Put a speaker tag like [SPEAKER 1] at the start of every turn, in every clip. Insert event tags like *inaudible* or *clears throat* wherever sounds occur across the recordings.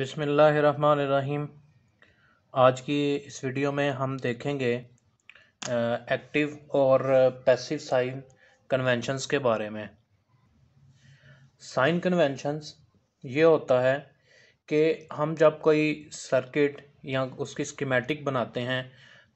[SPEAKER 1] बिसमीम आज की इस वीडियो में हम देखेंगे एक्टिव और पैसिव साइन कन्वेंशंस के बारे में साइन कन्वेंशंस ये होता है कि हम जब कोई सर्किट या उसकी स्कीमेटिक बनाते हैं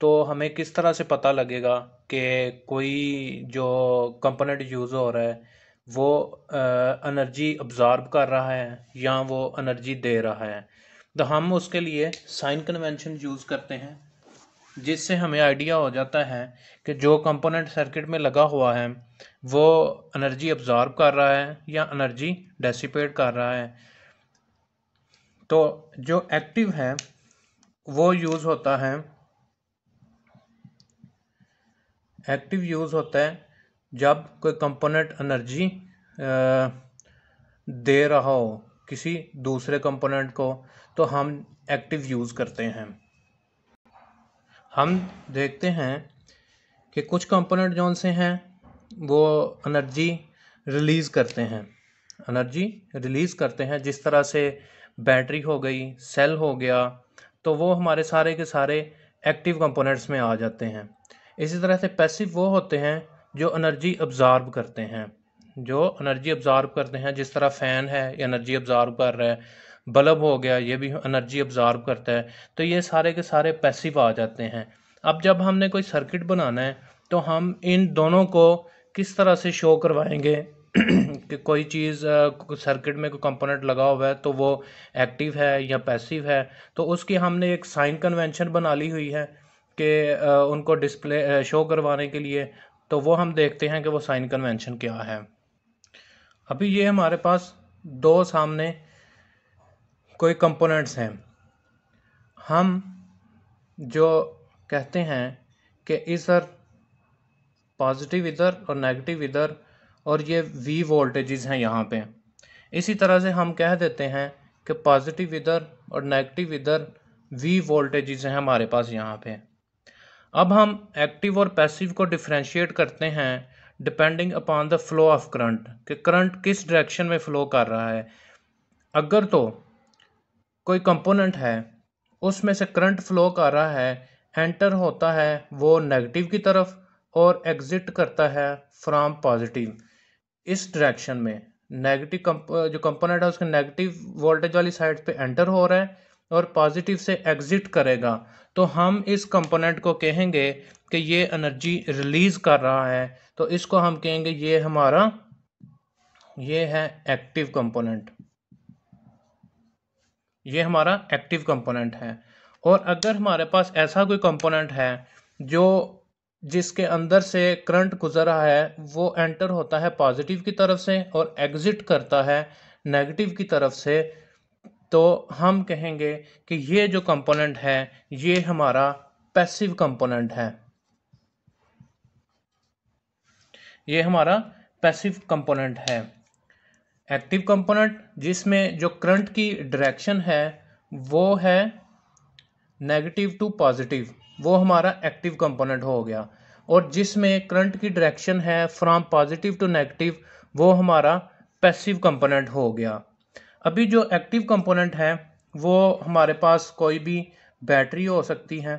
[SPEAKER 1] तो हमें किस तरह से पता लगेगा कि कोई जो कंपोनेंट यूज़ हो रहा है वो एनर्जी अब्ज़ॉर्ब कर रहा है या वो एनर्जी दे रहा है तो हम उसके लिए साइन कन्वेंशन यूज़ करते हैं जिससे हमें आइडिया हो जाता है कि जो कंपोनेंट सर्किट में लगा हुआ है वो एनर्जी अब्ज़ॉर्ब कर रहा है या एनर्जी डेसिपेट कर रहा है तो जो एक्टिव है वो यूज़ होता है एक्टिव यूज़ होता है जब कोई कंपोनेंट एनर्जी दे रहा हो किसी दूसरे कंपोनेंट को तो हम एक्टिव यूज़ करते हैं हम देखते हैं कि कुछ कंपोनेंट जौन से हैं वो एनर्जी रिलीज़ करते हैं एनर्जी रिलीज़ करते हैं जिस तरह से बैटरी हो गई सेल हो गया तो वो हमारे सारे के सारे एक्टिव कंपोनेंट्स में आ जाते हैं इसी तरह से पैसिव वो होते हैं जो एनर्जी अब्ज़ार्ब करते हैं जो एनर्जी ऑब्ज़ॉर्व करते हैं जिस तरह फ़ैन है एनर्जी ऑब्ज़ॉर्व कर रहा है बल्ब हो गया ये भी एनर्जी ऑब्ज़ॉर्व करता है तो ये सारे के सारे पैसिव आ जाते हैं अब जब हमने कोई सर्किट बनाना है तो हम इन दोनों को किस तरह से शो करवाएंगे *clears throat* कि कोई चीज़ सर्किट में कोई कंपोनेंट लगा हुआ है तो वो एक्टिव है या पैसिव है तो उसकी हमने एक साइन कन्वेंशन बना ली हुई है कि उनको डिस्प्ले शो करवाने के लिए तो वो हम देखते हैं कि वो साइन कन्वेंशन क्या है अभी ये हमारे पास दो सामने कोई कंपोनेंट्स हैं हम जो कहते हैं कि इधर पॉजिटिव इधर और नेगेटिव इधर और ये वी वोल्टेजेस हैं यहाँ पे इसी तरह से हम कह देते हैं कि पॉजिटिव इधर और नेगेटिव इधर वी वोल्टेजेस हैं हमारे पास यहाँ पे अब हम एक्टिव और पैसिव को डिफ्रेंशिएट करते हैं depending upon the flow of current कि करंट किस डायरेक्शन में फ़्लो कर रहा है अगर तो कोई कंपोनेंट है उसमें से करंट फ्लो कर रहा है एंटर होता है वो नेगेटिव की तरफ और एग्ज़िट करता है फ्रॉम पॉजिटिव इस डायरेक्शन में नेगेटिव जो कंपोनेंट है उसके नेगेटिव वोल्टेज वाली साइड पे एंटर हो रहा है और पॉजिटिव से एग्ज़िट करेगा तो हम इस कंपोनेंट को कहेंगे कि ये एनर्जी रिलीज़ कर रहा है तो इसको हम कहेंगे ये हमारा ये है एक्टिव कंपोनेंट ये हमारा एक्टिव कंपोनेंट है और अगर हमारे पास ऐसा कोई कंपोनेंट है जो जिसके अंदर से करंट गुजर रहा है वो एंटर होता है पॉजिटिव की तरफ से और एग्ज़िट करता है नेगेटिव की तरफ से तो हम कहेंगे कि ये जो कंपोनेंट है ये हमारा पैसिव कंपोनेंट है ये हमारा पैसिव कंपोनेंट है एक्टिव कंपोनेंट जिसमें जो करंट की डायरेक्शन है वो है नेगेटिव टू पॉजिटिव वो हमारा एक्टिव कंपोनेंट हो गया और जिसमें करंट की डायरेक्शन है फ्रॉम पॉजिटिव टू नेगेटिव वो हमारा पैसिव कंपोनेंट हो गया अभी जो एक्टिव कंपोनेंट है वो हमारे पास कोई भी बैटरी हो सकती है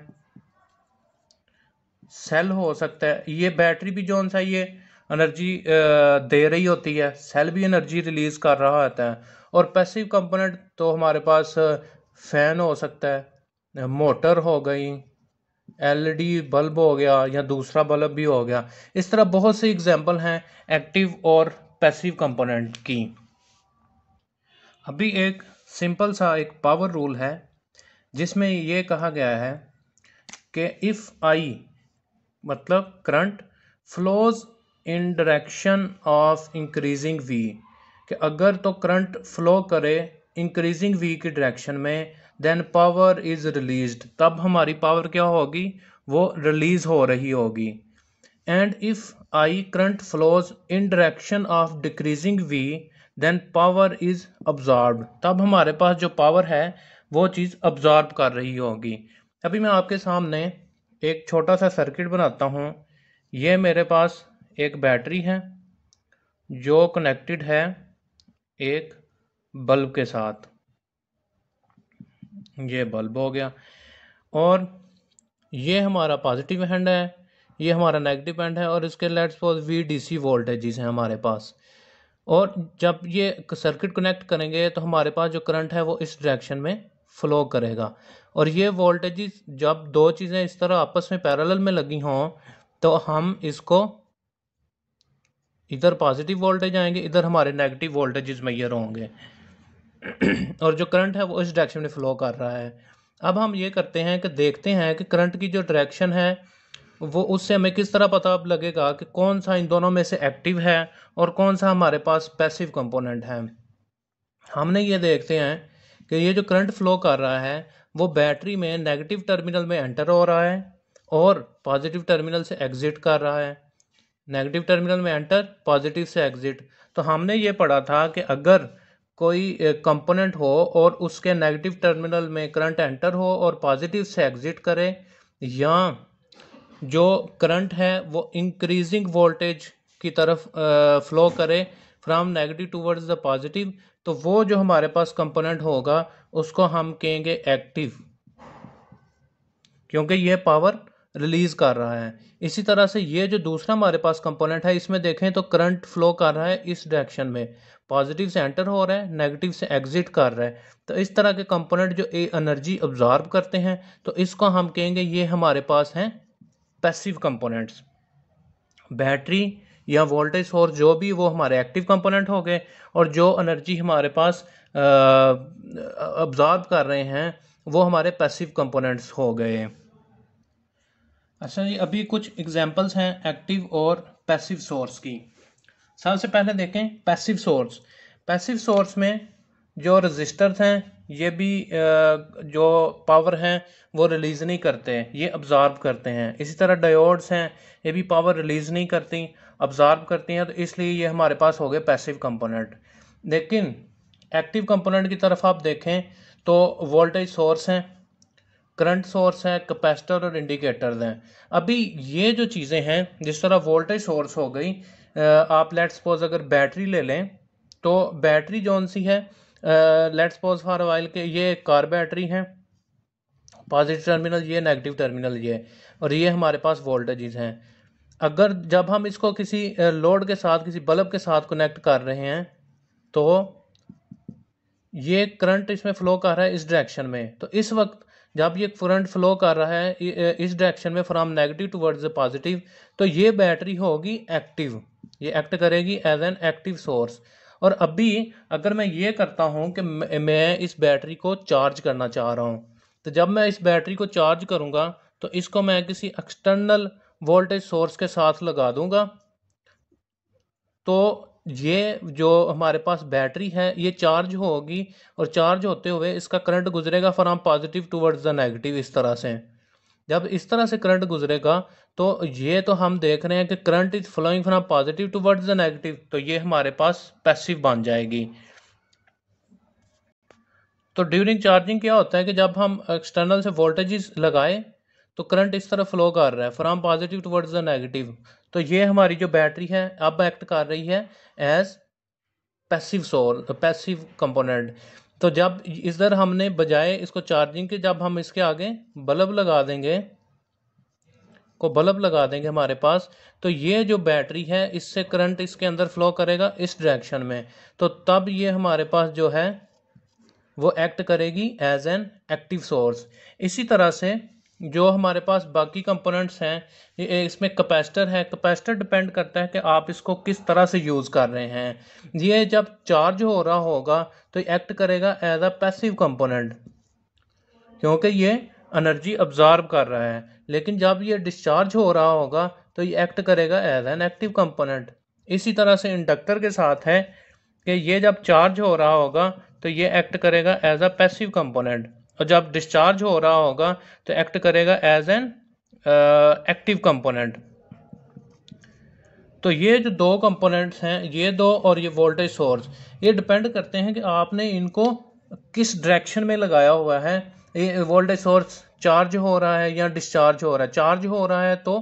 [SPEAKER 1] सेल हो सकता है ये बैटरी भी जो सा ये एनर्जी दे रही होती है सेल भी एनर्जी रिलीज़ कर रहा होता है और पैसिव कंपोनेंट तो हमारे पास फैन हो सकता है मोटर हो गई एलईडी बल्ब हो गया या दूसरा बल्ब भी हो गया इस तरह बहुत से एग्जांपल हैं एक्टिव और पैसिव कंपोनेंट की अभी एक सिंपल सा एक पावर रूल है जिसमें ये कहा गया है कि इफ़ आई मतलब current flows in direction of increasing V कि अगर तो करंट फ्लो करे इंक्रीजिंग वी की डायरेक्शन में देन पावर इज़ रिलीज्ड तब हमारी पावर क्या होगी वो रिलीज़ हो रही होगी and if I current flows in direction of decreasing V then power is absorb तब हमारे पास जो पावर है वो चीज़ अब्जॉर्ब कर रही होगी अभी मैं आपके सामने एक छोटा सा सर्किट बनाता हूँ ये मेरे पास एक बैटरी है जो कनेक्टेड है एक बल्ब के साथ ये बल्ब हो गया और ये हमारा पॉजिटिव हैंड है ये हमारा नेगेटिव हैंड है और इसके let's suppose we see voltage हैं हमारे पास और जब ये सर्किट कनेक्ट करेंगे तो हमारे पास जो करंट है वो इस डायरेक्शन में फ्लो करेगा और ये वोल्टेज जब दो चीज़ें इस तरह आपस में पैरेलल में लगी हों तो हम इसको इधर पॉजिटिव वोल्टेज आएंगे इधर हमारे नेगेटिव वोल्टेजेस मैयर होंगे और जो करंट है वो इस डायरेक्शन में फ़्लो कर रहा है अब हम ये करते हैं कि देखते हैं कि करंट की जो डायरेक्शन है वो उससे हमें किस तरह पता लगेगा कि कौन सा इन दोनों में से एक्टिव है और कौन सा हमारे पास पैसिव कंपोनेंट है हमने ये देखते हैं कि ये जो करंट फ्लो कर रहा है वो बैटरी में नेगेटिव टर्मिनल में एंटर हो रहा है और पॉजिटिव टर्मिनल से एग्ज़िट कर रहा है नेगेटिव टर्मिनल में एंटर पॉजिटिव से एग्ज़िट तो हमने ये पढ़ा था कि अगर कोई कंपोनेंट हो और उसके नेगेटिव टर्मिनल में करंट एंटर हो और पॉजिटिव से एग्ज़िट करे या जो करंट है वो इंक्रीजिंग वोल्टेज की तरफ फ्लो करे from negative towards the positive तो वो जो हमारे पास कंपोनेंट होगा उसको हम कहेंगे एक्टिव क्योंकि ये पावर रिलीज कर रहा है इसी तरह से ये जो दूसरा हमारे पास कंपोनेंट है इसमें देखें तो करंट फ्लो कर रहा है इस डायरेक्शन में पॉजिटिव से एंटर हो रहा है नेगेटिव से एग्जिट कर रहा है तो इस तरह के कंपोनेंट जो ए एनर्जी ऑब्जॉर्ब करते हैं तो इसको हम कहेंगे ये हमारे पास हैं पैसिव कंपोनेंट्स बैटरी या वोल्टेज सोर्स जो भी वो हमारे एक्टिव कंपोनेंट हो गए और जो एनर्जी हमारे पास ऑब्जॉर्ब कर रहे हैं वो हमारे पैसिव कंपोनेंट्स हो गए अच्छा जी अभी कुछ एग्जांपल्स हैं एक्टिव और पैसिव सोर्स की सबसे पहले देखें पैसिव सोर्स पैसिव सोर्स में जो रजिस्टर्स हैं ये भी जो पावर हैं वो रिलीज़ नहीं करते ये अब्ज़ॉर्ब करते हैं इसी तरह डायोड्स हैं ये भी पावर रिलीज़ नहीं करती अब्ज़ॉर्ब करती हैं तो इसलिए ये हमारे पास हो गए पैसिव कंपोनेंट लेकिन एक्टिव कंपोनेंट की तरफ आप देखें तो वोल्टेज सोर्स हैं करंट सोर्स हैं कैपेसिटर और इंडिकेटर्स हैं अभी ये जो चीज़ें हैं जिस तरह वोल्टेज सोर्स हो गई आप लेट सपोज अगर बैटरी ले लें तो बैटरी जौन सी है लेट्स पॉज फॉर वाइल के ये कार बैटरी है पॉजिटिव टर्मिनल ये नेगेटिव टर्मिनल ये और ये हमारे पास वोल्टेजेस हैं अगर जब हम इसको किसी लोड के साथ किसी बल्ब के साथ कनेक्ट कर रहे हैं तो ये करंट इसमें फ़्लो कर रहा है इस डायरेक्शन में तो इस वक्त जब ये करंट फ्लो कर रहा है इस डायरेक्शन में from negative towards the positive तो ये बैटरी होगी एक्टिव ये एक्ट करेगी एज एन एक्टिव सोर्स और अभी अगर मैं ये करता हूँ कि मैं इस बैटरी को चार्ज करना चाह रहा हूँ तो जब मैं इस बैटरी को चार्ज करूँगा तो इसको मैं किसी एक्सटर्नल वोल्टेज सोर्स के साथ लगा दूँगा तो ये जो हमारे पास बैटरी है ये चार्ज होगी और चार्ज होते हुए इसका करंट गुजरेगा from positive towards the negative इस तरह से जब इस तरह से करंट गुजरेगा तो ये तो हम देख रहे हैं कि current is flowing from positive towards the negative तो ये हमारे पास पैसिव बन जाएगी तो ड्यूरिंग चार्जिंग क्या होता है कि जब हम एक्सटर्नल से वोल्टेज लगाए तो करंट इस तरह फ्लो कर रहा है from positive towards the negative तो ये हमारी जो बैटरी है अब एक्ट कर रही है as passive sole passive component तो जब इधर हमने बजाय इसको चार्जिंग के जब हम इसके आगे बल्ब लगा देंगे को बल्ब लगा देंगे हमारे पास तो ये जो बैटरी है इससे करंट इसके अंदर फ्लो करेगा इस डायरेक्शन में तो तब ये हमारे पास जो है वो एक्ट करेगी एज एन एक्टिव सोर्स इसी तरह से जो हमारे पास बाकी कंपोनेंट्स हैं इसमें कैपेसिटर है कैपेसिटर डिपेंड करता है कि आप इसको किस तरह से यूज़ कर रहे हैं ये जब चार्ज हो रहा होगा तो एक्ट करेगा एज अ पैसिव कंपोनेंट क्योंकि ये एनर्जी अब्जॉर्ब कर रहा है लेकिन जब ये डिस्चार्ज हो रहा होगा तो ये एक्ट करेगा एज एन एक्टिव कंपोनेंट इसी तरह से इंडक्टर के साथ है कि ये जब चार्ज हो रहा होगा तो ये एक्ट करेगा एज अ पैसिव कंपोनेंट और जब डिस्चार्ज हो रहा होगा तो एक्ट करेगा एज एन एक्टिव कंपोनेंट तो ये जो दो कंपोनेंट्स हैं ये दो और ये वोल्टेज सोर्स ये डिपेंड करते हैं कि आपने इनको किस डायरेक्शन में लगाया हुआ है ये वोल्टेज सोर्स चार्ज हो रहा है या डिस्चार्ज हो रहा है चार्ज हो रहा है तो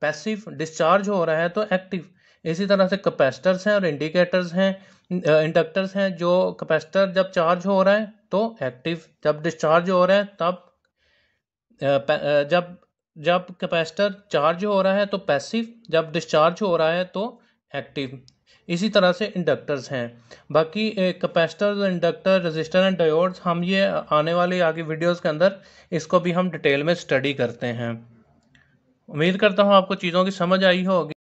[SPEAKER 1] पैसिव डिस्चार्ज हो रहा है तो एक्टिव इसी तरह से कैपेसिटर्स हैं और इंडिकेटर्स हैं इंडक्टर्स uh, हैं जो कैपेसिटर जब चार्ज हो रहा है तो एक्टिव जब डिस्चार्ज हो रहे हैं तब जब जब कैपेसिटर चार्ज हो रहा है तो पैसिव जब डिस्चार्ज हो रहा है तो एक्टिव इसी तरह से इंडक्टर्स हैं बाकी capacitor inductor resistor and diodes हम ये आने वाले आगे वीडियोस के अंदर इसको भी हम डिटेल में स्टडी करते हैं उम्मीद करता हूँ आपको चीज़ों की समझ आई होगी